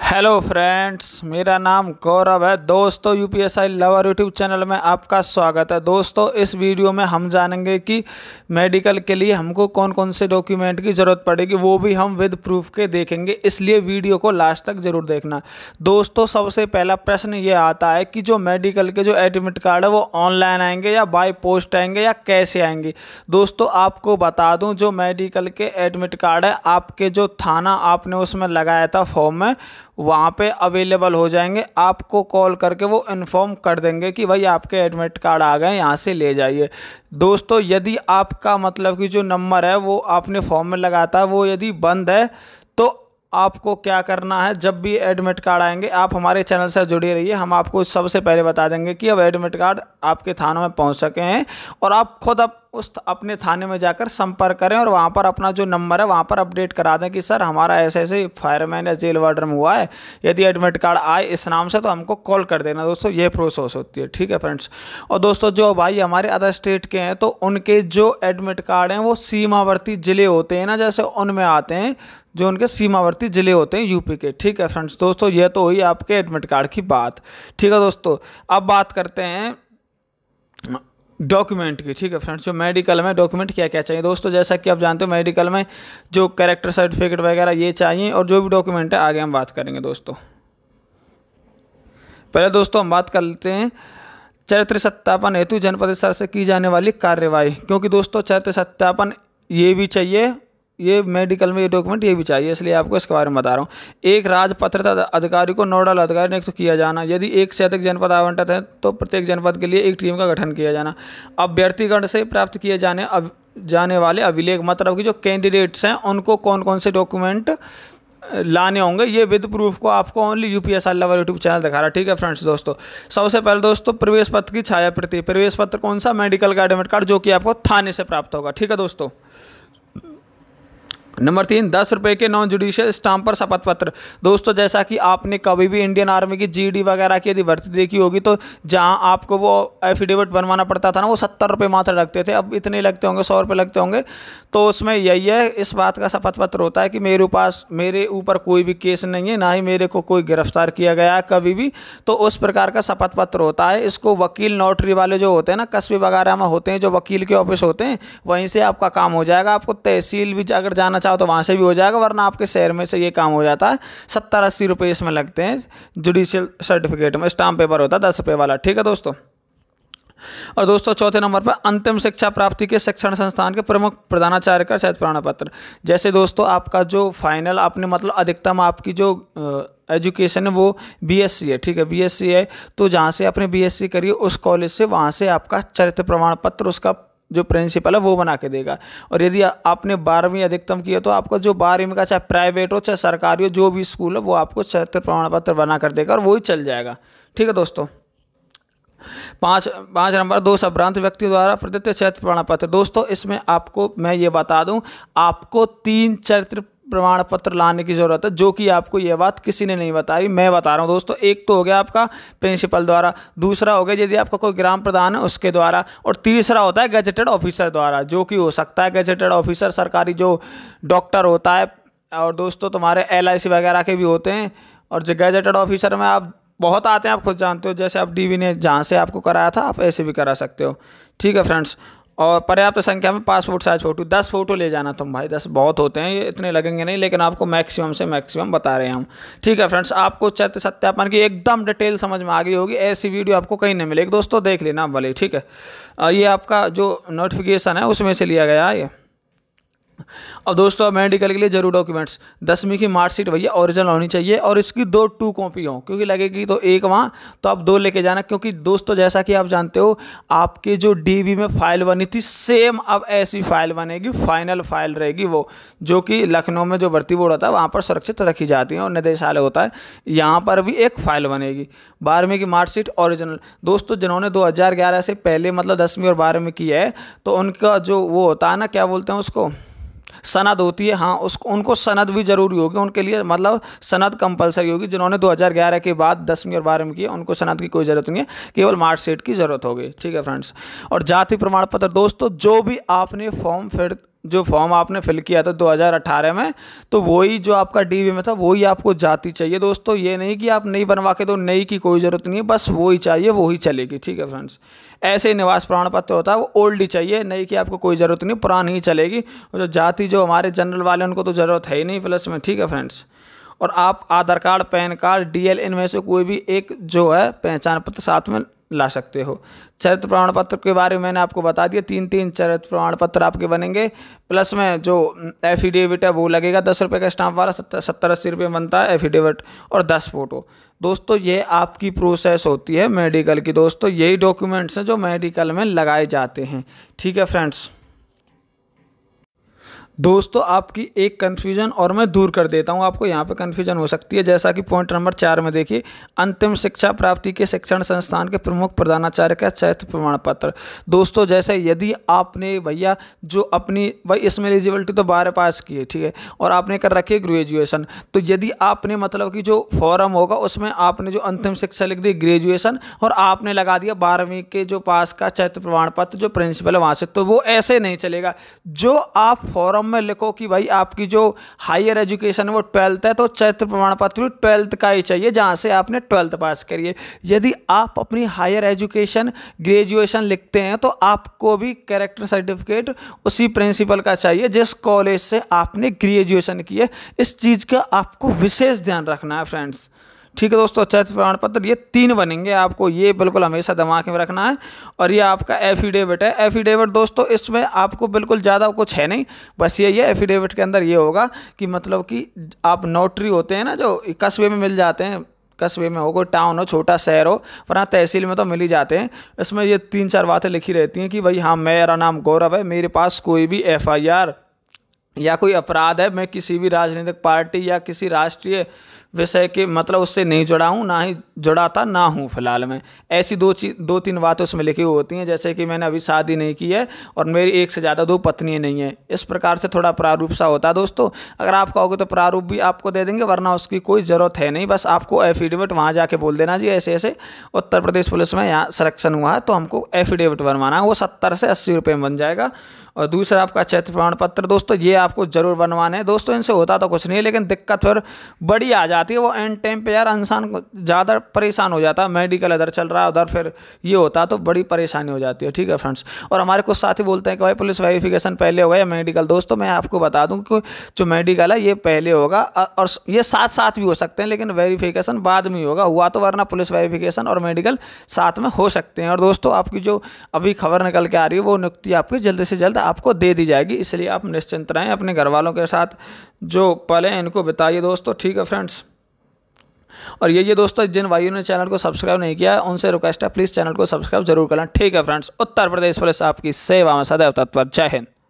hello friends मेरा नाम गौरव है दोस्तों यूपीएसआई लवर यूट्यूब चैनल में आपका स्वागत है दोस्तों इस वीडियो में हम जानेंगे कि मेडिकल के लिए हमको कौन कौन से डॉक्यूमेंट की ज़रूरत पड़ेगी वो भी हम विद प्रूफ के देखेंगे इसलिए वीडियो को लास्ट तक ज़रूर देखना दोस्तों सबसे पहला प्रश्न ये आता है कि जो मेडिकल के जो एडमिट कार्ड है वो ऑनलाइन आएंगे या बाई पोस्ट आएंगे या कैसे आएंगे दोस्तों आपको बता दूँ जो मेडिकल के एडमिट कार्ड है आपके जो थाना आपने उसमें लगाया था फॉर्म में वहाँ पे अवेलेबल हो जाएंगे आपको कॉल करके वो इन्फॉर्म कर देंगे कि भाई आपके एडमिट कार्ड आ गए यहाँ से ले जाइए दोस्तों यदि आपका मतलब कि जो नंबर है वो आपने फॉर्म में लगाता है वो यदि बंद है तो आपको क्या करना है जब भी एडमिट कार्ड आएंगे आप हमारे चैनल से जुड़े रहिए हम आपको सबसे पहले बता देंगे कि अब एडमिट कार्ड आपके थानों में पहुंच सके हैं और आप खुद अब उस अपने थाने में जाकर संपर्क करें और वहाँ पर अपना जो नंबर है वहाँ पर अपडेट करा दें कि सर हमारा ऐसे ऐसे फायरमैन या जेल वार्डर में हुआ है यदि एडमिट कार्ड आए इस नाम से तो हमको कॉल कर देना दोस्तों ये प्रोसेस होती है ठीक है फ्रेंड्स और दोस्तों जो भाई हमारे अदर स्टेट के हैं तो उनके जो एडमिट कार्ड हैं वो सीमावर्ती ज़िले होते हैं ना जैसे उनमें आते हैं जो उनके सीमावर्ती ज़िले होते हैं यूपी के ठीक है फ्रेंड्स दोस्तों यह तो हुई आपके एडमिट कार्ड की बात ठीक है दोस्तों अब बात करते हैं डॉक्यूमेंट की ठीक है फ्रेंड्स जो मेडिकल में डॉक्यूमेंट क्या क्या चाहिए दोस्तों जैसा कि आप जानते हो मेडिकल में जो कैरेक्टर सर्टिफिकेट वगैरह ये चाहिए और जो भी डॉक्यूमेंट है आगे हम बात करेंगे दोस्तों पहले दोस्तों हम बात कर लेते हैं चरित्र सत्यापन हेतु जनपद स्तर से की जाने वाली कार्यवाही क्योंकि दोस्तों चरित्र सत्यापन ये भी चाहिए ये मेडिकल में ये डॉक्यूमेंट ये भी चाहिए इसलिए आपको इसके बारे में बता रहा हूँ एक राजपत्र अधिकारी को नोडल अधिकारी नियुक्त तो किया जाना यदि एक से अधिक जनपद आवंटित है तो प्रत्येक जनपद के लिए एक टीम का गठन किया जाना अभ्यर्थीगण से प्राप्त किए जाने अब जाने वाले अभिलेख मतलब कि जो कैंडिडेट्स हैं उनको कौन कौन से डॉक्यूमेंट लाने होंगे ये विद प्रूफ को आपको only U P S R level YouTube channel दिखा रहा है ठीक है फ्रेंड्स दोस्तों सबसे पहले दोस्तों प्रवेश पत्र की छाया प्रति प्रवेश पत्र कौन सा मेडिकल का एडमिट कार्ड जो कि आपको थाने से प्राप्त होगा ठीक है दोस्तों नंबर तीन दस रुपये के नॉन जुडिशियल स्टाम्प पर शपथ पत्र दोस्तों जैसा कि आपने कभी भी इंडियन आर्मी की जीडी वगैरह की यदि भर्ती देखी होगी तो जहां आपको वो एफिडेविट बनवाना पड़ता था ना वो सत्तर रुपये मात्र लगते थे अब इतने लगते होंगे सौ रुपये लगते होंगे तो उसमें यही है इस बात का शपथ पत्र होता है कि मेरे पास मेरे ऊपर कोई भी केस नहीं है ना ही मेरे को कोई गिरफ्तार किया गया है कभी भी तो उस प्रकार का शपथ पत्र होता है इसको वकील नोटरी वाले जो होते हैं ना कस्बे वगैरह में होते हैं जो वकील के ऑफिस होते हैं वहीं से आपका काम हो जाएगा आपको तहसील भी अगर जाना चाहो तो वहाँ से भी हो जाएगा वरना आपके शहर में से ये काम हो जाता है सत्तर अस्सी रुपये इसमें लगते हैं जुडिशियल सर्टिफिकेट में स्टाम्प पेपर होता है दस रुपये वाला ठीक है दोस्तों और दोस्तों चौथे नंबर पर अंतिम शिक्षा प्राप्ति के शिक्षण संस्थान के प्रमुख प्रधानाचार्य का शायद प्रमाण पत्र जैसे दोस्तों आपका जो फाइनल आपने मतलब अधिकतम आपकी जो एजुकेशन है वो बीएससी है ठीक है बीएससी है तो जहाँ से आपने बीएससी करी उस कॉलेज से वहाँ से आपका चरित्र प्रमाण पत्र उसका जो प्रिंसिपल है वो बना के देगा और यदि आपने बारहवीं अधिकतम किया तो आपका जो बारहवीं का चाहे प्राइवेट हो चाहे सरकारी हो जो भी स्कूल है वो आपको छत्र प्रमाण पत्र बना कर देगा और वही चल जाएगा ठीक है दोस्तों पाँच पाँच नंबर दो संभ्रांत व्यक्ति द्वारा प्रदत्त चरित्र प्रमाण पत्र दोस्तों इसमें आपको मैं ये बता दूं आपको तीन चरित्र प्रमाण पत्र लाने की ज़रूरत है जो कि आपको यह बात किसी ने नहीं बताई मैं बता रहा हूँ दोस्तों एक तो हो गया आपका प्रिंसिपल द्वारा दूसरा हो गया यदि आपका कोई ग्राम प्रधान है उसके द्वारा और तीसरा होता है गजेटेड ऑफिसर द्वारा जो कि हो सकता है गजेटेड ऑफिसर सरकारी जो डॉक्टर होता है और दोस्तों तुम्हारे एल वगैरह के भी होते हैं और जो गजेटेड ऑफिसर में आप बहुत आते हैं आप खुद जानते हो जैसे आप डीवी ने जहाँ से आपको कराया था आप ऐसे भी करा सकते हो ठीक है फ्रेंड्स और पर्याप्त संख्या में पासपोर्ट साइज़ फ़ोटो दस फ़ोटो ले जाना तुम भाई दस बहुत होते हैं ये इतने लगेंगे नहीं लेकिन आपको मैक्सिमम से मैक्सिमम बता रहे हैं हम ठीक है फ्रेंड्स आपको चैत्य सत्यापन की एकदम डिटेल समझ में आ गई होगी ऐसी वीडियो आपको कहीं नहीं मिलेगी दोस्तों देख लेना भले ठीक है ये आपका जो नोटिफिकेशन है उसमें से लिया गया है ये अब दोस्तों मेडिकल के लिए जरूर डॉक्यूमेंट्स दसवीं की मार्कशीट भैया ओरिजिनल होनी चाहिए और इसकी दो टू कॉपी हो क्योंकि लगेगी तो एक वहाँ तो आप दो लेके जाना क्योंकि दोस्तों जैसा कि आप जानते हो आपके जो डी में फाइल बनी थी सेम अब ऐसी फाइल बनेगी फाइनल फाइल रहेगी वो जो कि लखनऊ में जो भर्ती बोर्ड होता है वहाँ पर सुरक्षित रखी जाती है और निदेशालय होता है यहाँ पर भी एक फाइल बनेगी बारहवीं की मार्कशीट ओरिजिनल दोस्तों जिन्होंने दो से पहले मतलब दसवीं और बारहवीं की है तो उनका जो वो होता है ना क्या बोलते हैं उसको सनद होती है हाँ उसको उनको सनद भी ज़रूरी होगी उनके लिए मतलब सनद कंपलसरी होगी जिन्होंने 2011 के बाद दसवीं और बारहवीं की उनको सनद की कोई ज़रूरत नहीं है केवल मार्कशीट की ज़रूरत होगी ठीक है फ्रेंड्स और जाति प्रमाण पत्र दोस्तों जो भी आपने फॉर्म फिर जो फॉर्म आपने फिल किया था 2018 में तो वही जो आपका डी में था वही आपको जाती चाहिए दोस्तों ये नहीं कि आप नई बनवा के दो नई की कोई ज़रूरत नहीं है बस वही चाहिए वही चलेगी ठीक है फ्रेंड्स ऐसे ही निवास प्रमाण पत्र होता है वो ओल्ड ही चाहिए नई की आपको कोई ज़रूरत नहीं पुरानी ही चलेगी और जो जाति जो हमारे जनरल वाले उनको तो ज़रूरत है ही नहीं प्लस में ठीक है फ्रेंड्स और आप Aadhaar card PAN card D इनमें से कोई भी एक जो है पहचान पत्र साथ में ला सकते हो चरित्र प्रमाण पत्र के बारे में मैंने आपको बता दिया तीन तीन चरित्र प्रमाण पत्र आपके बनेंगे प्लस में जो एफिडेविट है वो लगेगा दस रुपये का स्टाम्प वाला सत्तर सत्तर अस्सी रुपये बनता है एफिडेविट और दस फ़ोटो दोस्तों ये आपकी प्रोसेस होती है मेडिकल की दोस्तों यही डॉक्यूमेंट्स हैं जो मेडिकल में लगाए जाते हैं ठीक है फ्रेंड्स दोस्तों आपकी एक कन्फ्यूजन और मैं दूर कर देता हूँ आपको यहाँ पे कन्फ्यूजन हो सकती है जैसा कि पॉइंट नंबर चार में देखिए अंतिम शिक्षा प्राप्ति के शिक्षण संस्थान के प्रमुख प्रधानाचार्य का चैत्र प्रमाण पत्र दोस्तों जैसे यदि आपने भैया जो अपनी भाई इसमें एलिजिबिलिटी तो बारह पास की है ठीक है और आपने कर रखी है ग्रेजुएशन तो यदि आपने मतलब कि जो फॉर्म होगा उसमें आपने जो अंतिम शिक्षा लिख दी ग्रेजुएशन और आपने लगा दिया बारहवीं के जो पास का चैत्र प्रमाण पत्र जो प्रिंसिपल है वहाँ से तो वो ऐसे नहीं चलेगा जो आप फॉर्म में लिखो कि भाई आपकी जो हायर एजुकेशन वो ट्वेल्थ है तो चैत्र प्रमाण पत्र भी ट्वेल्थ का ही चाहिए जहाँ से आपने ट्वेल्थ पास करिए यदि आप अपनी हायर एजुकेशन ग्रेजुएशन लिखते हैं तो आपको भी कैरेक्टर सर्टिफिकेट उसी प्रिंसिपल का चाहिए जिस कॉलेज से आपने ग्रेजुएशन की है इस चीज़ का आपको विशेष ध्यान रखना है फ्रेंड्स ठीक है दोस्तों चैत प्रमाण पत्र ये तीन बनेंगे आपको ये बिल्कुल हमेशा दिमाग में रखना है और ये आपका एफिडेविट है एफिडेविट दोस्तों इसमें आपको बिल्कुल ज़्यादा कुछ है नहीं बस यही है एफिडेविट के अंदर ये होगा कि मतलब कि आप नोटरी होते हैं ना जो कस्बे में मिल जाते हैं कस्बे में हो कोई टाउन हो छोटा शहर हो वरना हाँ, तहसील में तो मिल ही जाते हैं इसमें ये तीन चार बातें लिखी रहती हैं कि भाई हाँ मेरा नाम गौरव है मेरे पास कोई भी एफ या कोई अपराध है मैं किसी भी राजनीतिक पार्टी या किसी राष्ट्रीय विषय के मतलब उससे नहीं जुड़ा हूँ ना ही जुड़ाता ना हूँ फिलहाल मैं ऐसी दो चीज दो तीन बातें उसमें लिखी हुई होती हैं जैसे कि मैंने अभी शादी नहीं की है और मेरी एक से ज़्यादा दो पत्नियाँ नहीं हैं इस प्रकार से थोड़ा प्रारूप सा होता है दोस्तों अगर आप कहोगे तो प्रारूप भी आपको दे देंगे वरना उसकी कोई ज़रूरत है नहीं बस आपको एफिडेविट वहाँ जाके बोल देना जी ऐसे ऐसे उत्तर प्रदेश पुलिस में यहाँ सलेक्शन हुआ है तो हमको एफिडेविट बनवाना है वो सत्तर से अस्सी रुपये में बन जाएगा और दूसरा आपका क्षेत्र प्रमाण पत्र दोस्तों ये आपको ज़रूर बनवाने हैं दोस्तों इनसे होता तो कुछ नहीं है लेकिन दिक्कत फिर बड़ी आ जाती है वो एंड टाइम पे यार इंसान ज़्यादा परेशान हो जाता है मेडिकल इधर चल रहा है उधर फिर ये होता तो बड़ी परेशानी हो जाती है ठीक है फ्रेंड्स और हमारे कुछ साथी बोलते हैं कि भाई पुलिस वेरीफिकेशन पहले होगा या मेडिकल दोस्तों मैं आपको बता दूँ कि जो मेडिकल है ये पहले होगा और ये साथ साथ भी हो सकते हैं लेकिन वेरीफिकेशन बाद में होगा हुआ तो वरना पुलिस वेरीफिकेशन और मेडिकल साथ में हो सकते हैं और दोस्तों आपकी जो अभी खबर निकल के आ रही है वो नियुक्ति आपकी जल्द से जल्द आपको दे दी जाएगी इसलिए आप निश्चिंत रहें अपने घर वालों के साथ जो पल हैं इनको बिताइए दोस्तों ठीक है फ्रेंड्स और ये ये दोस्तों जिन भाइयों ने चैनल को सब्सक्राइब नहीं किया उनसे रिक्वेस्ट है प्लीज़ चैनल को सब्सक्राइब जरूर करें ठीक है फ्रेंड्स उत्तर प्रदेश पुलिस आपकी सेवा में सदैव तत्पर जय हिंद